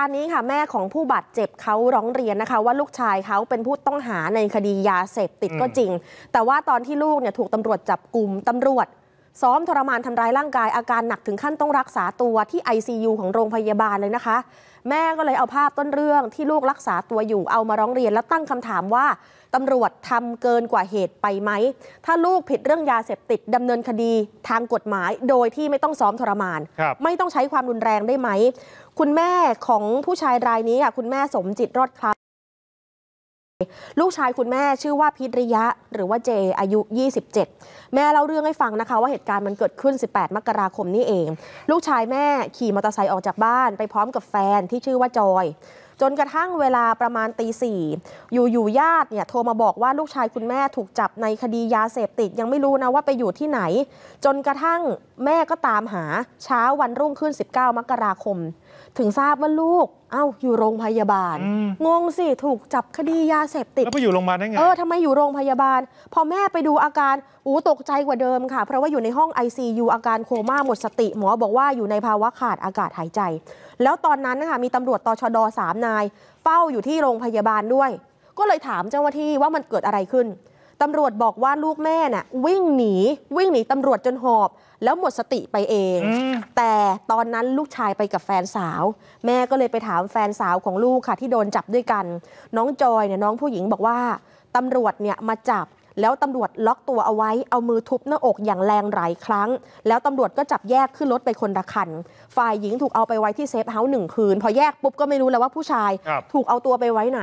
การณ์นี้ค่ะแม่ของผู้บาดเจ็บเขาร้องเรียนนะคะว่าลูกชายเขาเป็นผู้ต้องหาในคดียาเสพติดก็จริง แต่ว่าตอนที่ลูกเนี่ยถูกตำรวจจับกลุ่มตำรวจซ้อมทรมานทำร้ายร่างกายอาการหนักถึงขั้นต้องรักษาตัวที่ ICU ของโรงพยาบาลเลยนะคะ แม่ก็เลยเอาภาพต้นเรื่องที่ลูกรักษาตัวอยู่เอามาร้องเรียนและตั้งคำถามว่าตำรวจทำเกินกว่าเหตุไปไหม ถ้าลูกผิดเรื่องยาเสพติดดำเนินคดีทางกฎหมายโดยที่ไม่ต้องซ้อมทรมาน ไม่ต้องใช้ความรุนแรงได้ไหมคุณแม่ของผู้ชายรายนี้คุณแม่สมจิตรอดคลาลูกชายคุณแม่ชื่อว่าพิริยะหรือว่าเจอายุ 27 แม่เล่าเรื่องให้ฟังนะคะว่าเหตุการณ์มันเกิดขึ้น 18 มกราคมนี่เอง ลูกชายแม่ขี่มอเตอร์ไซค์ออกจากบ้าน ไปพร้อมกับแฟนที่ชื่อว่าจอย จนกระทั่งเวลาประมาณตีสี่อยู่อ่ญาติเนี่ยโทรมาบอกว่าลูกชายคุณแม่ถูกจับในคดียาเสพติดยังไม่รู้นะว่าไปอยู่ที่ไหน จนกระทั่งแม่ก็ตามหาเช้าวันรุ่งขึ้น 19 มกราคมถึงทราบว่าลูก เอ้าอยู่โรงพยาบาล งงสิ ถูกจับคดียาเสพติด แล้วไปอยู่โรงพยาบาลได้ไง เออทำไม อยู่โรงพยาบาล พอแม่ไปดูอาการ อู้ตกใจกว่าเดิมค่ะ เพราะว่าอยู่ในห้อง ICU อาการโคม่าหมดสติ หมอบอกว่าอยู่ในภาวะขาดอากาศหายใจ แล้วตอนนั้นนะคะ มีตำรวจตชดสามนายเฝ้าอยู่ที่โรงพยาบาลด้วย ก็เลยถามเจ้าหน้าที่ว่ามันเกิดอะไรขึ้นตำรวจบอกว่าลูกแม่น่ะวิ่งหนีวิ่งหนีตำรวจจนหอบ แล้วหมดสติไปเอง แต่ตอนนั้นลูกชายไปกับแฟนสาว แม่ก็เลยไปถามแฟนสาวของลูกค่ะ ที่โดนจับด้วยกัน น้องจอยเนี่ยน้องผู้หญิงบอกว่า ตำรวจเนี่ยมาจับแล้วตำรวจล็อกตัวเอาไว้ เอามือทุบหน้าอกอย่างแรงหลายครั้ง แล้วตำรวจก็จับแยกขึ้นรถไปคนละคัน ฝ่ายหญิงถูกเอาไปไว้ที่เซฟเฮาส์หนึ่งคืน พอแยกปุ๊บก็ไม่รู้แล้วว่าผู้ชายถูกเอาตัวไปไว้ไหน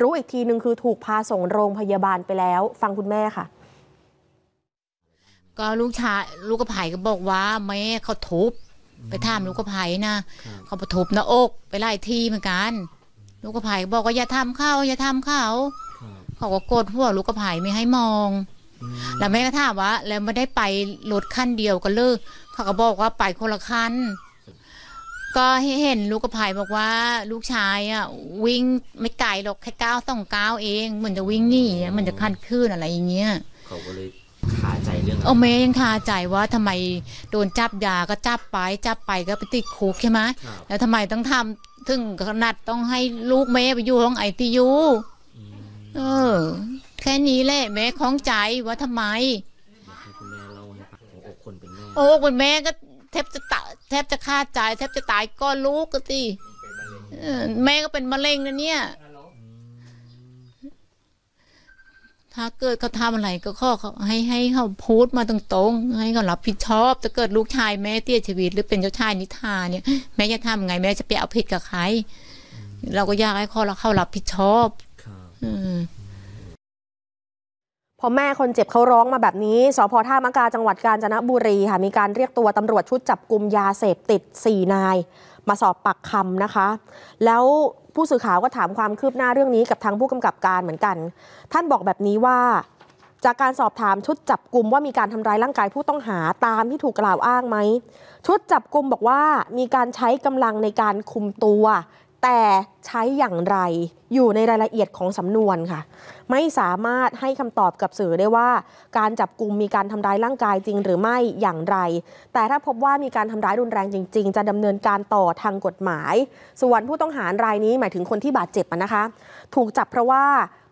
รู้อีกทีหนึ่งคือถูกพาส่งโรงพยาบาลไปแล้ว ฟังคุณแม่ค่ะ ก็ลูกชายลูกกระไผ่ก็บอกว่าแม่เขาทุบไปถามลูกกระไผ่นะเขาไปทุบหน้าอกไปไล่ที่เหมือนกัน ลูกกระไผ่บอกว่าอย่าทำเขาอย่าทำเขาเขาก็โกดหัวลูกกระไผ่ไม่ให้มอง แล้วแม่ก็ถามว่า แล้วไม่ได้ไปรถขั้นเดียวกันเลยเขาก็บอกว่าไปคนละคันก็เห็นลูกกระไผ่บอกว่า ลูกชายอ่ะวิ่งไม่ไกลหรอกแค่ก้าวสองก้าวเองเหมือนจะวิ่งหนีเหมือนจะขั้นขึ้นอะไรอย่างเงี้ยเขาก็เลยคาใจเรื่อง๋อเมยังคาใจว่าทำไมโดนจับยาก็จับไปจับไปก็ไปติดคุกใช่ไหมแล้วทำไมต้องทำถึงขนาดต้องให้ลูกเมย์ไปอยู่ห้องไอทียูเออ แค่นี้แหละแม่ของใจว่าทำไมโอ้คุณแม่ก็ แทบจะตาแทบจะฆ่าใจ แทบจะตายก็ลูกก็สิ แม่ก็เป็นมะเร็งนะเนี่ย ถ้าเกิดเขาทำอะไรก็ข้อเขาให้ให้เขาพูดมาตรงๆ ให้เขารับผิดชอบถ้าเกิดลูกชายแม่เตี้ยชีวิต หรือเป็นเจ้าชายนิทาเนี่ย แม่จะทำไงแม่จะไปเอาผิดกับใคร เราก็อยากให้เขาเข้ารับผิดชอบพอแม่คนเจ็บเขาร้องมาแบบนี้สพท่ามะกาจังหวัดกาญจนบุรีค่ะมีการเรียกตัวตำรวจชุดจับกลุ่มยาเสพติด4นาย มาสอบปากคำนะคะ แล้วผู้สื่อข่าวก็ถามความคืบหน้าเรื่องนี้กับทางผู้กำกับการเหมือนกัน ท่านบอกแบบนี้ว่า จากการสอบถามชุดจับกลุ่มว่ามีการทำร้ายร่างกายผู้ต้องหาตามที่ถูกกล่าวอ้างไหมชุดจับกลุ่มบอกว่ามีการใช้กำลังในการคุมตัวแต่ใช้อย่างไรอยู่ในรายละเอียดของสำนวนค่ะ ไม่สามารถให้คำตอบกับสื่อได้ว่า การจับกลุ่มมีการทำร้ายร่างกายจริงหรือไม่อย่างไร แต่ถ้าพบว่ามีการทำร้ายรุนแรงจริง ๆ จะดำเนินการต่อทางกฎหมายส่วนผู้ต้องหารายนี้หมายถึงคนที่บาดเจ็บนะคะ ถูกจับเพราะว่า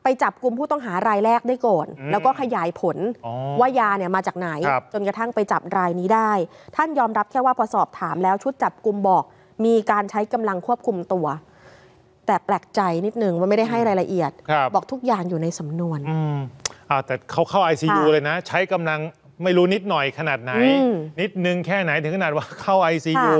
ไปจับกลุ่มผู้ต้องหารายแรกได้ก่อน แล้วก็ขยายผล ว่ายาเนี่ยมาจากไหน จนกระทั่งไปจับรายนี้ได้ ท่านยอมรับแค่ว่าพอสอบถาม แล้วชุดจับกลุ่มบอกมีการใช้กำลังควบคุมตัว แต่แปลกใจนิดนึง ว่าไม่ได้ให้รายละเอียดบบอกทุกอย่างอยู่ในสำนวนอ่าแต่เขาเข้า ICU เลยนะ ใช้กำลังไม่รู้นิดหน่อยขนาดไหน นิดนึงแค่ไหนถึงขนาดว่าเข้า ICU